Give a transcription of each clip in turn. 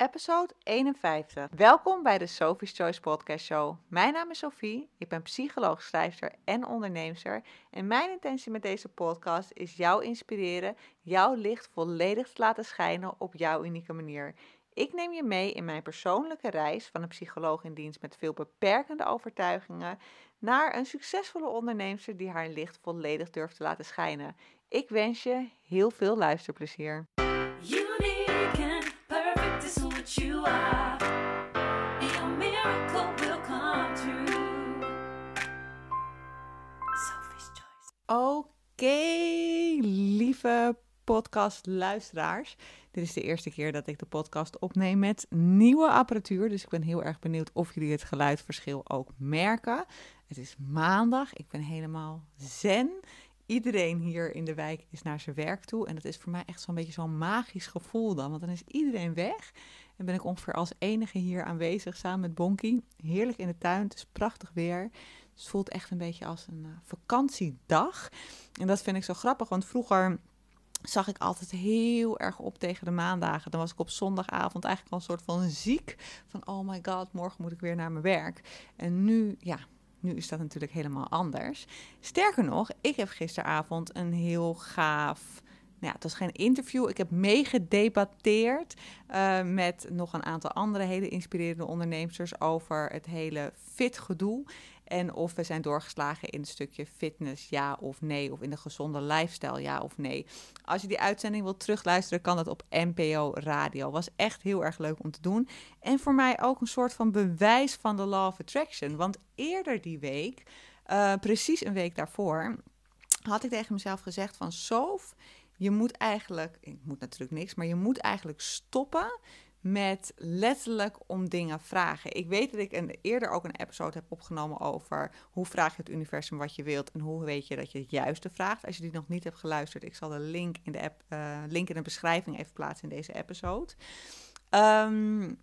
episode 51. Welkom bij de Sophie's Choice Podcast Show. Mijn naam is Sophie, ik ben psycholoog, schrijfster en onderneemster. En mijn intentie met deze podcast is jou inspireren, jouw licht volledig te laten schijnen op jouw unieke manier. Ik neem je mee in mijn persoonlijke reis van een psycholoog in dienst met veel beperkende overtuigingen naar een succesvolle onderneemster die haar licht volledig durft te laten schijnen. Ik wens je heel veel luisterplezier. Oké, lieve podcastluisteraars. Dit is de eerste keer dat ik de podcast opneem met nieuwe apparatuur. Dus ik ben heel erg benieuwd of jullie het geluidverschil ook merken. Het is maandag. Ik ben helemaal zen. Iedereen hier in de wijk is naar zijn werk toe. En dat is voor mij echt zo'n beetje zo'n magisch gevoel dan. Want dan is iedereen weg. En ben ik ongeveer als enige hier aanwezig samen met Bonkie. Heerlijk in de tuin, het is prachtig weer. Dus het voelt echt een beetje als een eh, vakantiedag. En dat vind ik zo grappig, want vroeger zag ik altijd heel erg op tegen de maandagen. Dan was ik op zondagavond eigenlijk al een soort van ziek. Van oh my god, morgen moet ik weer naar mijn werk. En nu, ja, nu is dat natuurlijk helemaal anders. Sterker nog, ik heb gisteravond een heel gaaf nou ja, het was geen interview. Ik heb meegedebatteerd eh, met nog een aantal andere hele inspirerende ondernemers over het hele fit gedoe. En of we zijn doorgeslagen in het stukje fitness, ja of nee. Of in de gezonde lifestyle, ja of nee. Als je die uitzending wilt terugluisteren, kan dat op NPO Radio. Was echt heel erg leuk om te doen. En voor mij ook een soort van bewijs van de Law of Attraction. Want eerder die week, eh, precies een week daarvoor, had ik tegen mezelf gezegd van... Sof, je moet eigenlijk, ik moet natuurlijk niks, maar je moet eigenlijk stoppen met letterlijk om dingen vragen. Ik weet dat ik een, eerder ook een episode heb opgenomen over hoe vraag je het universum wat je wilt en hoe weet je dat je het juiste vraagt. Als je die nog niet hebt geluisterd, ik zal de link in de, app, eh, link in de beschrijving even plaatsen in deze episode. Ehm,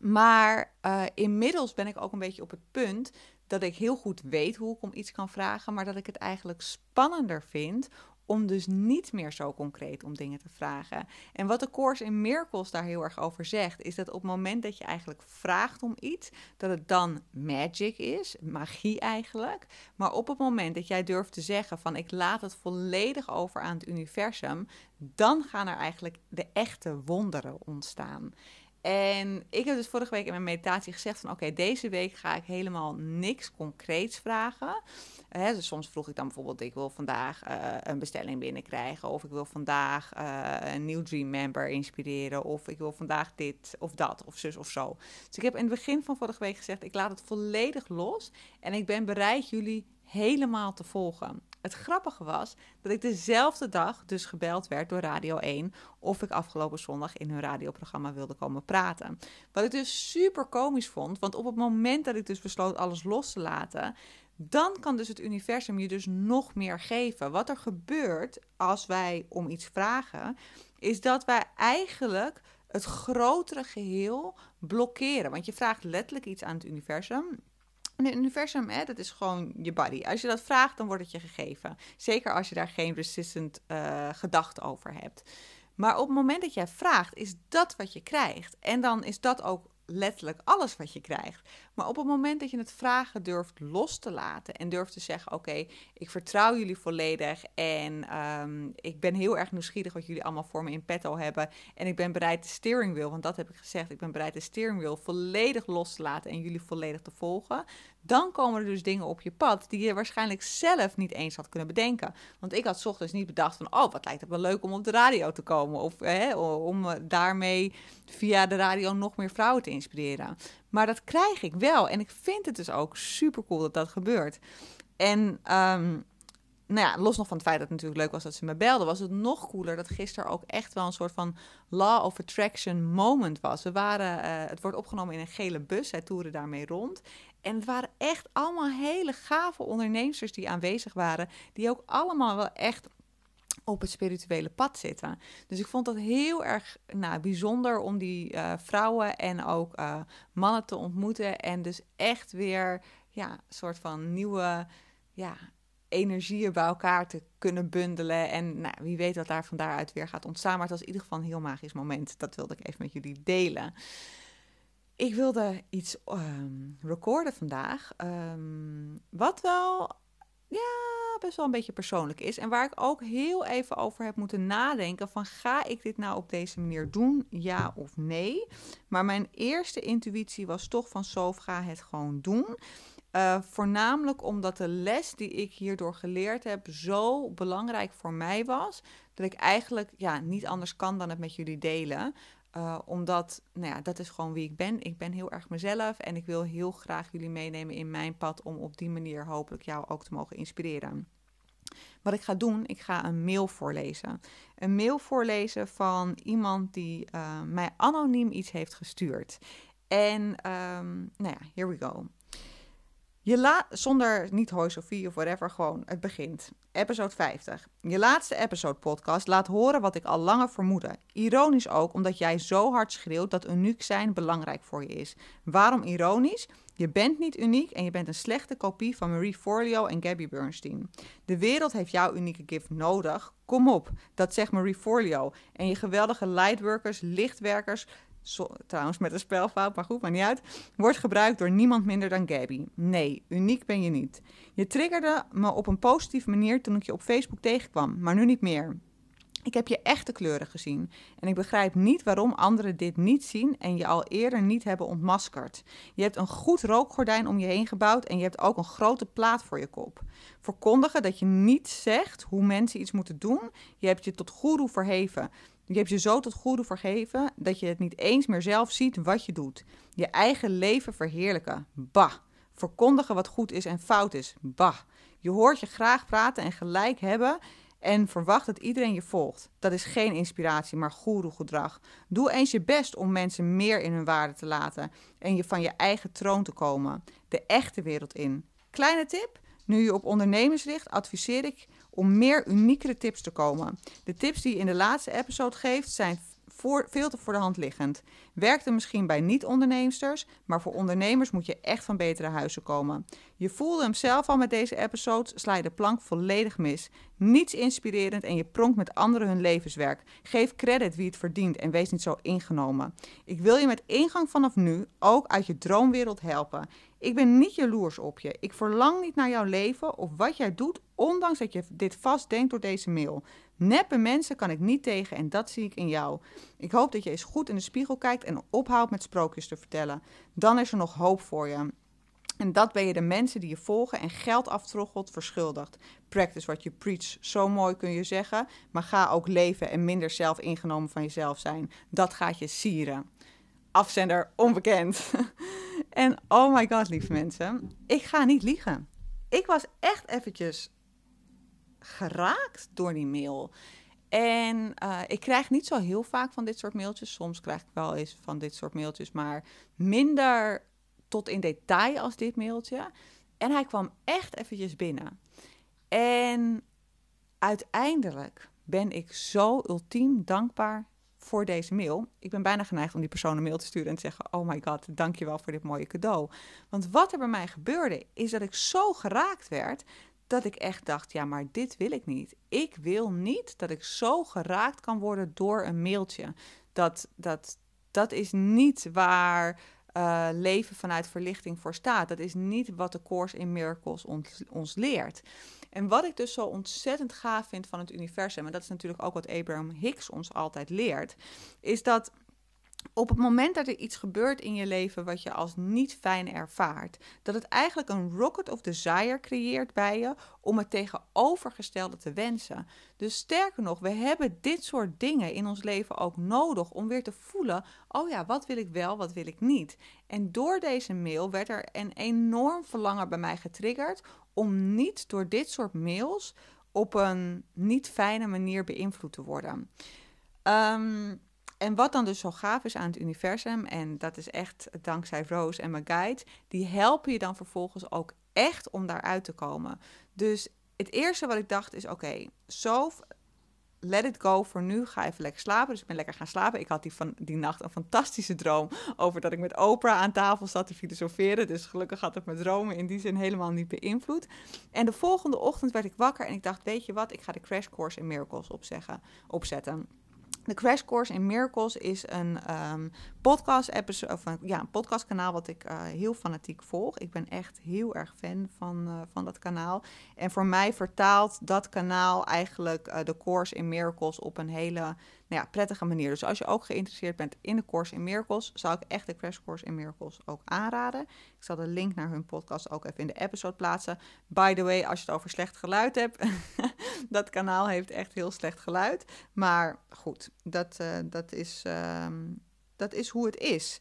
maar eh, inmiddels ben ik ook een beetje op het punt dat ik heel goed weet hoe ik om iets kan vragen, maar dat ik het eigenlijk spannender vind om dus niet meer zo concreet om dingen te vragen. En wat de Course in Miracles daar heel erg over zegt, is dat op het moment dat je eigenlijk vraagt om iets, dat het dan magic is, magie eigenlijk. Maar op het moment dat jij durft te zeggen van ik laat het volledig over aan het universum, dan gaan er eigenlijk de echte wonderen ontstaan. En ik heb dus vorige week in mijn meditatie gezegd van oké, deze week ga ik helemaal niks concreets vragen. dus soms vroeg ik dan bijvoorbeeld, ik wil vandaag eh, een bestelling binnenkrijgen. Of ik wil vandaag eh, een nieuw Dream Member inspireren. Of ik wil vandaag dit of dat of zus of zo. Dus ik heb in het begin van vorige week gezegd, ik laat het volledig los. En ik ben bereid jullie helemaal te volgen. Het grappige was dat ik dezelfde dag dus gebeld werd door Radio 1 of ik afgelopen zondag in hun radioprogramma wilde komen praten. Wat ik dus super komisch vond, want op het moment dat ik dus besloot alles los te laten, dan kan dus het universum je dus nog meer geven. Wat er gebeurt als wij om iets vragen, is dat wij eigenlijk het grotere geheel blokkeren. Want je vraagt letterlijk iets aan het universum universum, hè, dat is gewoon je body. Als je dat vraagt, dan wordt het je gegeven. Zeker als je daar geen resistent uh, eh, gedachte over hebt. Maar op het moment dat jij vraagt, is dat wat je krijgt. En dan is dat ook letterlijk alles wat je krijgt. Maar op het moment dat je het vragen durft los te laten en durft te zeggen: Oké, ik vertrouw jullie volledig en ehm, ik ben heel erg nieuwsgierig wat jullie allemaal voor me in petto hebben. En ik ben bereid de steering wheel, want dat heb ik gezegd, ik ben bereid de steering wheel volledig los te laten en jullie volledig te volgen dan komen er dus dingen op je pad die je waarschijnlijk zelf niet eens had kunnen bedenken. Want ik had ochtends niet bedacht van, oh, wat lijkt het wel leuk om op de radio te komen. Of om eh, daarmee via de radio nog meer vrouwen te inspireren. Maar dat krijg ik wel. En ik vind het dus ook super cool dat dat gebeurt. En ehm, nou ja, los nog van het feit dat het natuurlijk leuk was dat ze me belden, was het nog cooler dat gisteren ook echt wel een soort van law of attraction moment was. We waren, eh, het wordt opgenomen in een gele bus, zij toeren daarmee rond. En het waren echt allemaal hele gave ondernemers die aanwezig waren. Die ook allemaal wel echt op het spirituele pad zitten. Dus ik vond dat heel erg nou, bijzonder om die eh, vrouwen en ook eh, mannen te ontmoeten. En dus echt weer ja, een soort van nieuwe ja, energieën bij elkaar te kunnen bundelen. En nou, wie weet wat daar van daaruit weer gaat ontstaan. Maar het was in ieder geval een heel magisch moment. Dat wilde ik even met jullie delen ik wilde iets ehm, recorden vandaag. Ehm, wat wel ja, best wel een beetje persoonlijk is. En waar ik ook heel even over heb moeten nadenken: van ga ik dit nou op deze manier doen? Ja of nee? Maar mijn eerste intuïtie was toch van zo ga het gewoon doen. Eh, voornamelijk omdat de les die ik hierdoor geleerd heb zo belangrijk voor mij was. Dat ik eigenlijk ja, niet anders kan dan het met jullie delen. Eh, omdat, nou ja, dat is gewoon wie ik ben. Ik ben heel erg mezelf en ik wil heel graag jullie meenemen in mijn pad om op die manier hopelijk jou ook te mogen inspireren. Wat ik ga doen, ik ga een mail voorlezen. Een mail voorlezen van iemand die eh, mij anoniem iets heeft gestuurd. En, ehm, nou ja, here we go. Je la zonder niet hoi Sophie of whatever, gewoon het begint. Episode 50. Je laatste episode podcast laat horen wat ik al langer vermoedde. Ironisch ook omdat jij zo hard schreeuwt dat uniek zijn belangrijk voor je is. Waarom ironisch? Je bent niet uniek en je bent een slechte kopie van Marie Forleo en Gabby Bernstein. De wereld heeft jouw unieke gift nodig. Kom op, dat zegt Marie Forleo. En je geweldige lightworkers, lichtwerkers, zo, trouwens met een spelfout, maar goed, maar niet uit, wordt gebruikt door niemand minder dan Gabby. Nee, uniek ben je niet. Je triggerde me op een positieve manier toen ik je op Facebook tegenkwam, maar nu niet meer. Ik heb je echte kleuren gezien en ik begrijp niet waarom anderen dit niet zien en je al eerder niet hebben ontmaskerd. Je hebt een goed rookgordijn om je heen gebouwd en je hebt ook een grote plaat voor je kop. Verkondigen dat je niet zegt hoe mensen iets moeten doen, je hebt je tot goeroe verheven. Je hebt je zo tot goede vergeven dat je het niet eens meer zelf ziet wat je doet. Je eigen leven verheerlijken. Bah. Verkondigen wat goed is en fout is. Bah. Je hoort je graag praten en gelijk hebben en verwacht dat iedereen je volgt. Dat is geen inspiratie, maar goede gedrag Doe eens je best om mensen meer in hun waarde te laten en je van je eigen troon te komen, de echte wereld in. Kleine tip: nu je op ondernemers richt, adviseer ik om meer uniekere tips te komen. De tips die je in de laatste episode geeft zijn voor, veel te voor de hand liggend. Werkte misschien bij niet-ondernemers, maar voor ondernemers moet je echt van betere huizen komen. Je voelde hem zelf al met deze episodes, sla je de plank volledig mis. Niets inspirerend en je pronkt met anderen hun levenswerk. Geef credit wie het verdient en wees niet zo ingenomen. Ik wil je met ingang vanaf nu ook uit je droomwereld helpen. Ik ben niet jaloers op je. Ik verlang niet naar jouw leven of wat jij doet, ondanks dat je dit vast denkt door deze mail. Neppe mensen kan ik niet tegen en dat zie ik in jou. Ik hoop dat je eens goed in de spiegel kijkt en ophoudt met sprookjes te vertellen. Dan is er nog hoop voor je. En dat ben je de mensen die je volgen en geld aftroggelt verschuldigd. Practice what you preach, zo mooi kun je zeggen. Maar ga ook leven en minder zelf ingenomen van jezelf zijn. Dat gaat je sieren. Afzender onbekend. en oh my god, lieve mensen, ik ga niet liegen. Ik was echt eventjes geraakt door die mail. En eh, ik krijg niet zo heel vaak van dit soort mailtjes. Soms krijg ik wel eens van dit soort mailtjes, maar minder tot in detail als dit mailtje. En hij kwam echt eventjes binnen. En uiteindelijk ben ik zo ultiem dankbaar voor deze mail. Ik ben bijna geneigd om die persoon een mail te sturen en te zeggen: Oh my god, dankjewel voor dit mooie cadeau. Want wat er bij mij gebeurde, is dat ik zo geraakt werd dat ik echt dacht, ja, maar dit wil ik niet. Ik wil niet dat ik zo geraakt kan worden door een mailtje. Dat, dat, dat is niet waar eh, leven vanuit verlichting voor staat. Dat is niet wat de Course in Miracles ons, ons leert. En wat ik dus zo ontzettend gaaf vind van het universum, en dat is natuurlijk ook wat Abraham Hicks ons altijd leert, is dat op het moment dat er iets gebeurt in je leven wat je als niet fijn ervaart, dat het eigenlijk een rocket of desire creëert bij je om het tegenovergestelde te wensen. Dus sterker nog, we hebben dit soort dingen in ons leven ook nodig om weer te voelen: oh ja, wat wil ik wel, wat wil ik niet. En door deze mail werd er een enorm verlangen bij mij getriggerd om niet door dit soort mails op een niet fijne manier beïnvloed te worden. Um, en wat dan dus zo gaaf is aan het universum, en dat is echt dankzij Rose en mijn guide, die helpen je dan vervolgens ook echt om daaruit te komen. Dus het eerste wat ik dacht is: oké, zo let it go voor nu. Ga even lekker slapen. Dus ik ben lekker gaan slapen. Ik had die, van, die nacht een fantastische droom over dat ik met Oprah aan tafel zat te filosoferen. Dus gelukkig had het mijn dromen in die zin helemaal niet beïnvloed. En de volgende ochtend werd ik wakker en ik dacht, weet je wat, ik ga de crash course in miracles opzeggen, opzetten. De Crash Course in Miracles is een ehm, podcast episode, of ja, een podcastkanaal wat ik eh, heel fanatiek volg. Ik ben echt heel erg fan van, eh, van dat kanaal. En voor mij vertaalt dat kanaal eigenlijk eh, de Course in Miracles op een hele nou ja, prettige manier. Dus als je ook geïnteresseerd bent in de Course in Miracles, zou ik echt de Crash Course in Miracles ook aanraden. Ik zal de link naar hun podcast ook even in de episode plaatsen. By the way, als je het over slecht geluid hebt, dat kanaal heeft echt heel slecht geluid. Maar goed, dat, eh, dat, is, ehm, dat is hoe het is.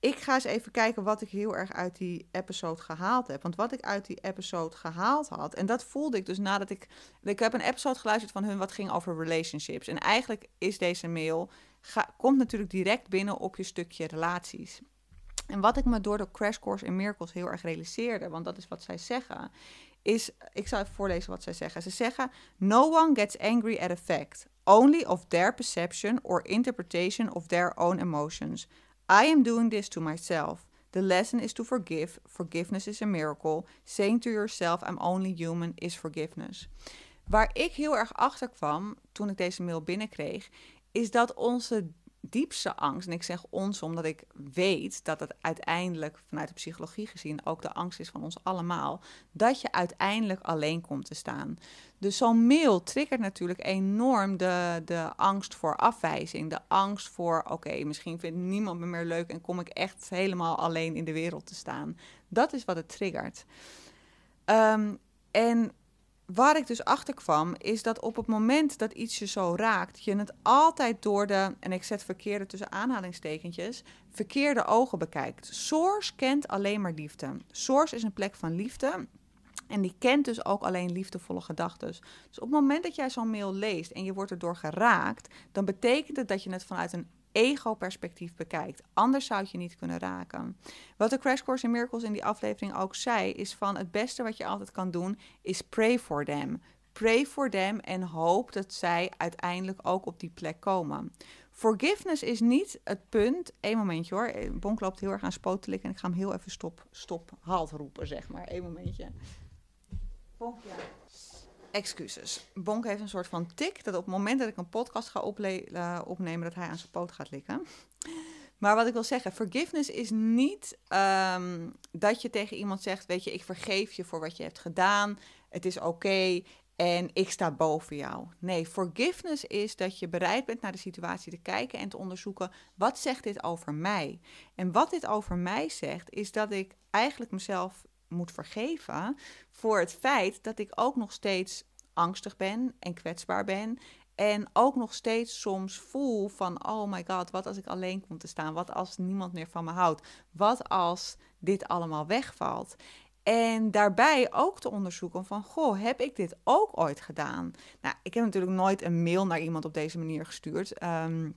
Ik ga eens even kijken wat ik heel erg uit die episode gehaald heb. Want wat ik uit die episode gehaald had, en dat voelde ik dus nadat ik. Ik heb een episode geluisterd van hun wat ging over relationships. En eigenlijk is deze mail. komt natuurlijk direct binnen op je stukje relaties. En wat ik me door de Crash Course in Miracles heel erg realiseerde, want dat is wat zij zeggen, is, ik zal even voorlezen wat zij zeggen. Ze zeggen, no one gets angry at a fact only of their perception or interpretation of their own emotions. I am doing this to myself. The lesson is to forgive. Forgiveness is a miracle. Saying to yourself, I'm only human, is forgiveness. Waar ik heel erg achter kwam toen ik deze mail binnenkreeg, is dat onze diepste angst, en ik zeg ons omdat ik weet dat het uiteindelijk vanuit de psychologie gezien ook de angst is van ons allemaal, dat je uiteindelijk alleen komt te staan. Dus zo'n mail triggert natuurlijk enorm de, de angst voor afwijzing, de angst voor, oké, misschien vindt niemand me meer leuk en kom ik echt helemaal alleen in de wereld te staan. Dat is wat het triggert. Ehm, en waar ik dus achter kwam, is dat op het moment dat iets je zo raakt, je het altijd door de, en ik zet verkeerde tussen aanhalingstekentjes, verkeerde ogen bekijkt. Source kent alleen maar liefde. Source is een plek van liefde. En die kent dus ook alleen liefdevolle gedachten. Dus op het moment dat jij zo'n mail leest en je wordt erdoor geraakt, dan betekent het dat je het vanuit een ego-perspectief bekijkt. Anders zou het je niet kunnen raken. Wat de Crash Course in Miracles in die aflevering ook zei, is van het beste wat je altijd kan doen, is pray for them. Pray for them en hoop dat zij uiteindelijk ook op die plek komen. Forgiveness is niet het punt. Eén momentje hoor. Eh, Bonk loopt heel erg aan spotelijk en ik ga hem heel even stop, stop, halt roepen, zeg maar. Eén momentje. Bonk, ja excuses. Bonk heeft een soort van tik dat op het moment dat ik een podcast ga eh, opnemen, dat hij aan zijn poot gaat likken. Maar wat ik wil zeggen, forgiveness is niet ehm, dat je tegen iemand zegt, weet je, ik vergeef je voor wat je hebt gedaan, het is oké en ik sta boven jou. Nee, forgiveness is dat je bereid bent naar de situatie te kijken en te onderzoeken, wat zegt dit over mij? En wat dit over mij zegt, is dat ik eigenlijk mezelf moet vergeven voor het feit dat ik ook nog steeds angstig ben en kwetsbaar ben. En ook nog steeds soms voel van, oh my god, wat als ik alleen kom te staan? Wat als niemand meer van me houdt? Wat als dit allemaal wegvalt? En daarbij ook te onderzoeken van, goh, heb ik dit ook ooit gedaan? Nou, ik heb natuurlijk nooit een mail naar iemand op deze manier gestuurd. Ehm,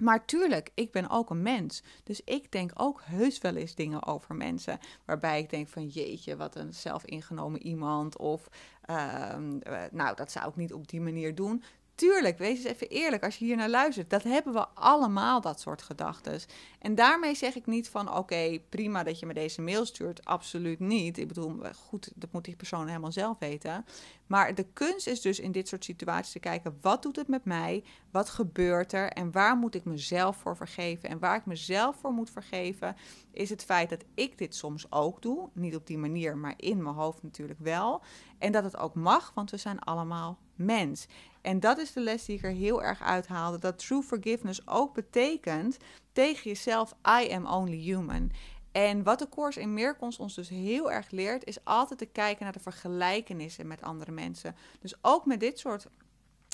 maar tuurlijk, ik ben ook een mens. Dus ik denk ook heus wel eens dingen over mensen. Waarbij ik denk van jeetje, wat een zelfingenomen iemand. Of ehm, eh, nou, dat zou ik niet op die manier doen tuurlijk, wees eens even eerlijk als je hier naar luistert. Dat hebben we allemaal, dat soort gedachten. En daarmee zeg ik niet van oké, prima dat je me deze mail stuurt. Absoluut niet. Ik bedoel, goed, dat moet die persoon helemaal zelf weten. Maar de kunst is dus in dit soort situaties te kijken: wat doet het met mij? Wat gebeurt er? En waar moet ik mezelf voor vergeven? En waar ik mezelf voor moet vergeven, is het feit dat ik dit soms ook doe. Niet op die manier, maar in mijn hoofd natuurlijk wel. En dat het ook mag, want we zijn allemaal mens. En dat is de les die ik er heel erg uithaalde. Dat true forgiveness ook betekent tegen jezelf, I am only human. En wat de course in meerkomst ons dus heel erg leert, is altijd te kijken naar de vergelijkenissen met andere mensen. Dus ook met dit soort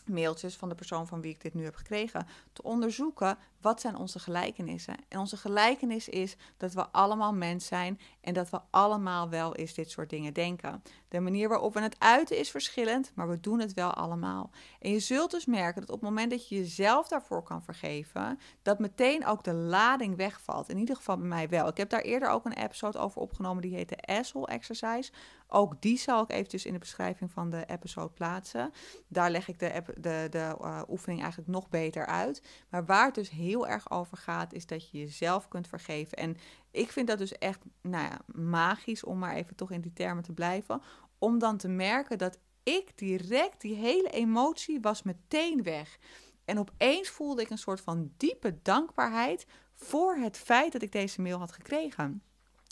mailtjes van de persoon van wie ik dit nu heb gekregen, te onderzoeken wat zijn onze gelijkenissen? En onze gelijkenis is dat we allemaal mens zijn en dat we allemaal wel eens dit soort dingen denken. De manier waarop we het uiten is verschillend, maar we doen het wel allemaal. En je zult dus merken dat op het moment dat je jezelf daarvoor kan vergeven, dat meteen ook de lading wegvalt. In ieder geval bij mij wel. Ik heb daar eerder ook een episode over opgenomen, die heet de Asshole Exercise. Ook die zal ik eventjes in de beschrijving van de episode plaatsen. Daar leg ik de, de, de eh, oefening eigenlijk nog beter uit. Maar waar het dus heel heel erg over gaat, is dat je jezelf kunt vergeven. En ik vind dat dus echt nou ja, magisch, om maar even toch in die termen te blijven. Om dan te merken dat ik direct, die hele emotie was meteen weg. En opeens voelde ik een soort van diepe dankbaarheid voor het feit dat ik deze mail had gekregen.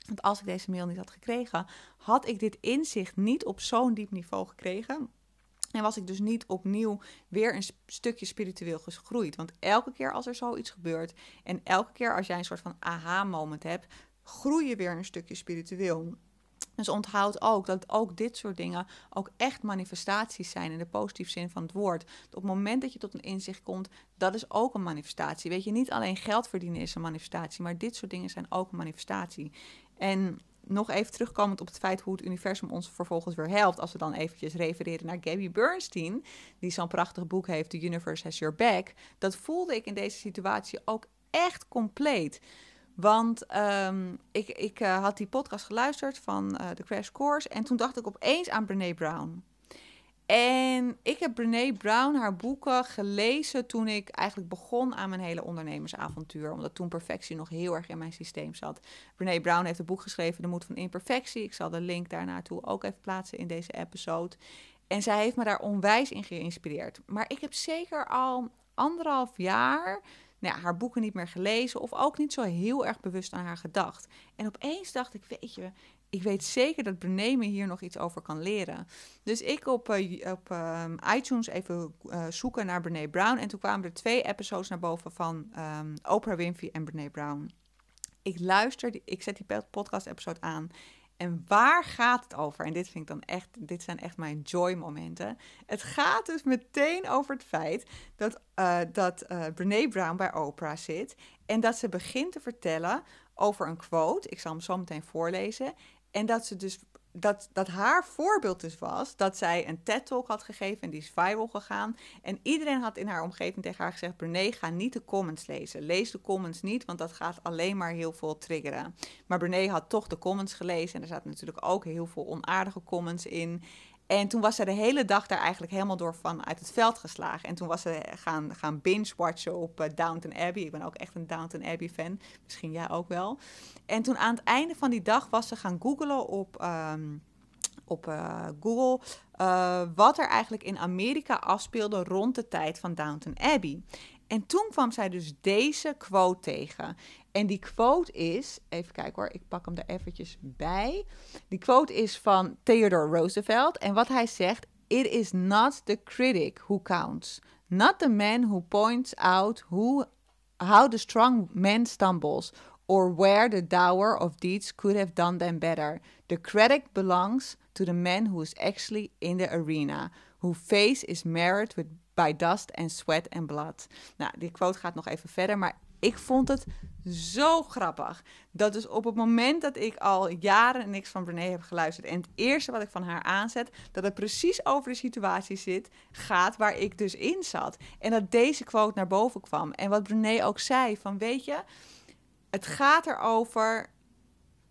Want als ik deze mail niet had gekregen, had ik dit inzicht niet op zo'n diep niveau gekregen. En was ik dus niet opnieuw weer een stukje spiritueel gegroeid. Want elke keer als er zoiets gebeurt en elke keer als jij een soort van aha-moment hebt, groei je weer een stukje spiritueel. Dus onthoud ook dat ook dit soort dingen ook echt manifestaties zijn in de positieve zin van het woord. Op het moment dat je tot een inzicht komt, dat is ook een manifestatie. Weet je, niet alleen geld verdienen is een manifestatie, maar dit soort dingen zijn ook een manifestatie. En nog even terugkomend op het feit hoe het universum ons vervolgens weer helpt. Als we dan eventjes refereren naar Gabby Bernstein, die zo'n prachtig boek heeft, The Universe Has Your Back. Dat voelde ik in deze situatie ook echt compleet. Want ehm, ik, ik eh, had die podcast geluisterd van de eh, Crash Course en toen dacht ik opeens aan Brené Brown. En ik heb Brene Brown haar boeken gelezen toen ik eigenlijk begon aan mijn hele ondernemersavontuur. Omdat toen perfectie nog heel erg in mijn systeem zat. Brene Brown heeft een boek geschreven, De Moed van Imperfectie. Ik zal de link daarnaartoe ook even plaatsen in deze episode. En zij heeft me daar onwijs in geïnspireerd. Maar ik heb zeker al anderhalf jaar nou ja, haar boeken niet meer gelezen of ook niet zo heel erg bewust aan haar gedacht. En opeens dacht ik, weet je, ik weet zeker dat me hier nog iets over kan leren. Dus ik op, eh, op ehm, iTunes even eh, zoeken naar Brené Brown. En toen kwamen er twee episodes naar boven van um, Oprah Winfrey en Brené Brown. Ik luister, ik zet die podcast-episode aan. En waar gaat het over? En dit vind ik dan echt, dit zijn echt mijn joy-momenten. Het gaat dus meteen over het feit dat, eh, dat Brene Brown bij Oprah zit. En dat ze begint te vertellen over een quote. Ik zal hem zo meteen voorlezen. En dat ze dus dat, dat haar voorbeeld dus was dat zij een TED-talk had gegeven en die is viral gegaan. En iedereen had in haar omgeving tegen haar gezegd: Brene, ga niet de comments lezen. Lees de comments niet, want dat gaat alleen maar heel veel triggeren. Maar Brene had toch de comments gelezen en er zaten natuurlijk ook heel veel onaardige comments in. En toen was ze de hele dag daar eigenlijk helemaal door van uit het veld geslagen. En toen was ze gaan, gaan binge-watchen op eh, Downton Abbey. Ik ben ook echt een Downton Abbey-fan. Misschien jij ook wel. En toen aan het einde van die dag was ze gaan googlen op, ehm, op eh, Google... Eh, wat er eigenlijk in Amerika afspeelde rond de tijd van Downton Abbey. En toen kwam zij dus deze quote tegen. En die quote is, even kijken hoor, ik pak hem er eventjes bij. Die quote is van Theodore Roosevelt. En wat hij zegt, it is not the critic who counts, not the man who points out who, how the strong man stumbles or where the dower of deeds could have done them better. The credit belongs to the man who is actually in the arena, whose face is marred with by dust and sweat and blood. Nou, die quote gaat nog even verder, maar ik vond het zo grappig. Dat dus op het moment dat ik al jaren niks van Brené heb geluisterd. En het eerste wat ik van haar aanzet, dat het precies over de situatie zit, gaat waar ik dus in zat. En dat deze quote naar boven kwam. En wat Brené ook zei: van weet je, het gaat erover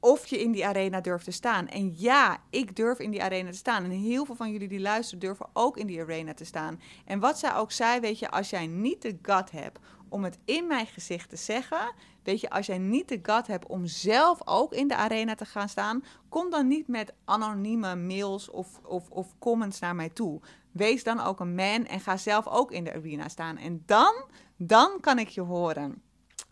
of je in die arena durft te staan. En ja, ik durf in die arena te staan. En heel veel van jullie die luisteren durven ook in die arena te staan. En wat zij ook zei, weet je, als jij niet de gut hebt om het in mijn gezicht te zeggen, weet je, als jij niet de gut hebt om zelf ook in de arena te gaan staan, kom dan niet met anonieme mails of, of, of comments naar mij toe. Wees dan ook een man en ga zelf ook in de arena staan. En dan, dan kan ik je horen.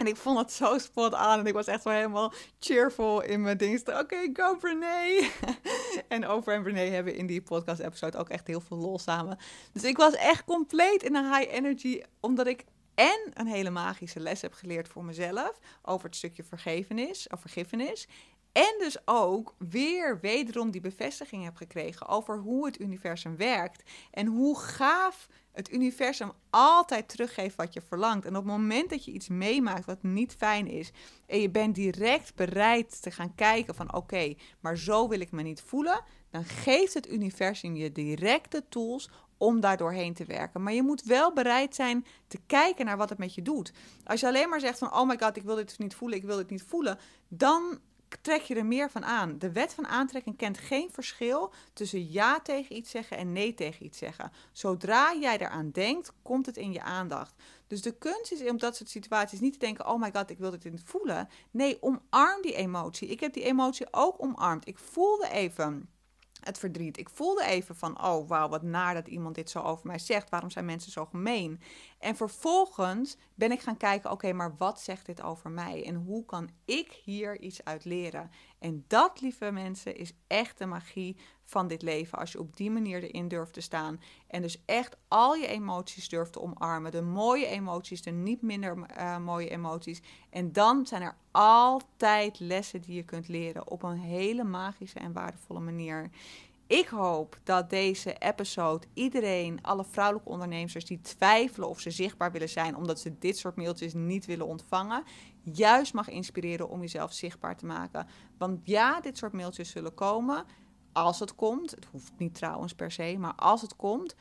En ik vond het zo spot aan. En ik was echt wel helemaal cheerful in mijn ding. Oké, go Brene. en Over en Brene hebben in die podcast-episode ook echt heel veel lol samen. Dus ik was echt compleet in een high energy. Omdat ik en een hele magische les heb geleerd voor mezelf. Over het stukje vergevenis, of vergiffenis. En dus ook weer wederom die bevestiging heb gekregen over hoe het universum werkt. En hoe gaaf het universum altijd teruggeeft wat je verlangt. En op het moment dat je iets meemaakt wat niet fijn is. En je bent direct bereid te gaan kijken van oké, maar zo wil ik me niet voelen. Dan geeft het universum je direct de tools om daar doorheen te werken. Maar je moet wel bereid zijn te kijken naar wat het met je doet. Als je alleen maar zegt van oh my god, ik wil dit dus niet voelen, ik wil dit niet voelen. Dan trek je er meer van aan. De wet van aantrekking kent geen verschil tussen ja tegen iets zeggen en nee tegen iets zeggen. Zodra jij eraan denkt, komt het in je aandacht. Dus de kunst is om dat soort situaties niet te denken: oh my god, ik wil dit niet voelen. Nee, omarm die emotie. Ik heb die emotie ook omarmd. Ik voelde even het verdriet. Ik voelde even van, oh wauw, wat naar dat iemand dit zo over mij zegt. Waarom zijn mensen zo gemeen? En vervolgens ben ik gaan kijken, oké, maar wat zegt dit over mij? En hoe kan ik hier iets uit leren? En dat, lieve mensen, is echt de magie van dit leven. Als je op die manier erin durft te staan. En dus echt al je emoties durft te omarmen. De mooie emoties, de niet minder eh, mooie emoties. En dan zijn er altijd lessen die je kunt leren. Op een hele magische en waardevolle manier. Ik hoop dat deze episode iedereen, alle vrouwelijke ondernemers die twijfelen of ze zichtbaar willen zijn omdat ze dit soort mailtjes niet willen ontvangen, juist mag inspireren om jezelf zichtbaar te maken. Want ja, dit soort mailtjes zullen komen, als het komt, het hoeft niet trouwens per se, maar als het komt,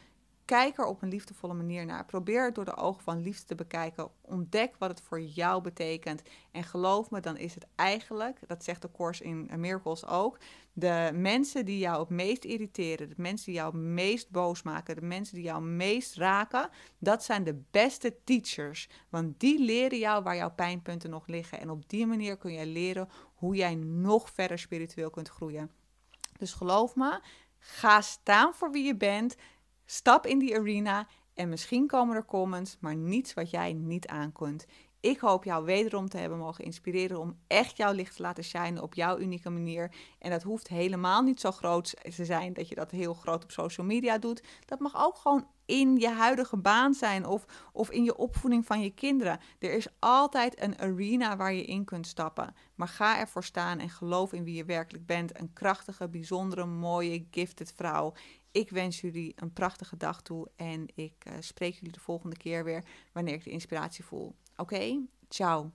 kijk er op een liefdevolle manier naar. Probeer het door de ogen van liefde te bekijken. Ontdek wat het voor jou betekent. En geloof me, dan is het eigenlijk, dat zegt de course in Miracles ook, de mensen die jou het meest irriteren, de mensen die jou het meest boos maken, de mensen die jou het meest raken, dat zijn de beste teachers. Want die leren jou waar jouw pijnpunten nog liggen. En op die manier kun jij leren hoe jij nog verder spiritueel kunt groeien. Dus geloof me, ga staan voor wie je bent. Stap in die arena en misschien komen er comments, maar niets wat jij niet aankunt. Ik hoop jou wederom te hebben mogen inspireren om echt jouw licht te laten schijnen op jouw unieke manier. En dat hoeft helemaal niet zo groot te zijn dat je dat heel groot op social media doet. Dat mag ook gewoon in je huidige baan zijn of, of in je opvoeding van je kinderen. Er is altijd een arena waar je in kunt stappen. Maar ga ervoor staan en geloof in wie je werkelijk bent. Een krachtige, bijzondere, mooie, gifted vrouw. Ik wens jullie een prachtige dag toe en ik eh, spreek jullie de volgende keer weer wanneer ik de inspiratie voel. Oké, ciao.